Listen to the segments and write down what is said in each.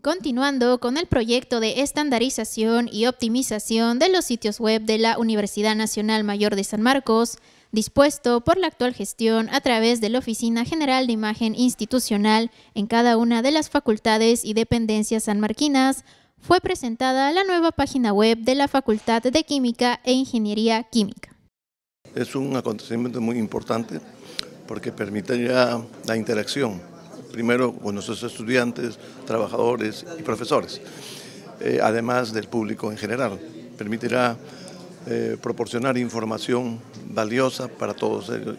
Continuando con el proyecto de estandarización y optimización de los sitios web de la Universidad Nacional Mayor de San Marcos, dispuesto por la actual gestión a través de la Oficina General de Imagen Institucional en cada una de las facultades y dependencias sanmarquinas, fue presentada la nueva página web de la Facultad de Química e Ingeniería Química. Es un acontecimiento muy importante porque permite ya la interacción primero nuestros estudiantes, trabajadores y profesores, eh, además del público en general. Permitirá eh, proporcionar información valiosa para todos. ellos.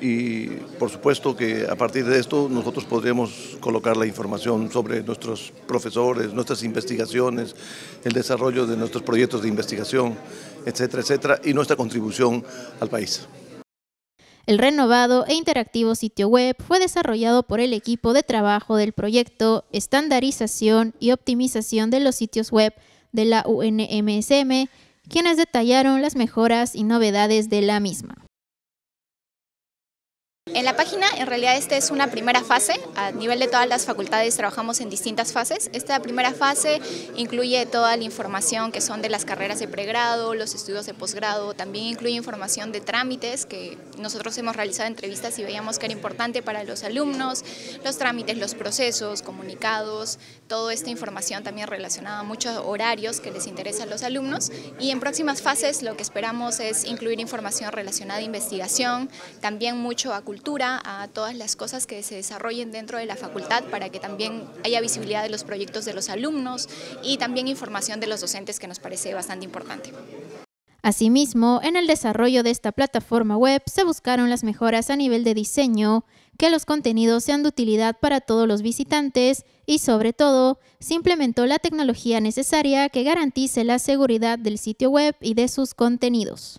Y por supuesto que a partir de esto nosotros podremos colocar la información sobre nuestros profesores, nuestras investigaciones, el desarrollo de nuestros proyectos de investigación, etcétera, etcétera, y nuestra contribución al país. El renovado e interactivo sitio web fue desarrollado por el equipo de trabajo del proyecto Estandarización y Optimización de los Sitios Web de la UNMSM, quienes detallaron las mejoras y novedades de la misma. En la página, en realidad, esta es una primera fase. A nivel de todas las facultades trabajamos en distintas fases. Esta primera fase incluye toda la información que son de las carreras de pregrado, los estudios de posgrado, también incluye información de trámites que nosotros hemos realizado entrevistas y veíamos que era importante para los alumnos, los trámites, los procesos, comunicados, toda esta información también relacionada a muchos horarios que les interesan los alumnos. Y en próximas fases lo que esperamos es incluir información relacionada a investigación, también mucho a a todas las cosas que se desarrollen dentro de la facultad para que también haya visibilidad de los proyectos de los alumnos y también información de los docentes que nos parece bastante importante. Asimismo, en el desarrollo de esta plataforma web se buscaron las mejoras a nivel de diseño, que los contenidos sean de utilidad para todos los visitantes y sobre todo, se implementó la tecnología necesaria que garantice la seguridad del sitio web y de sus contenidos.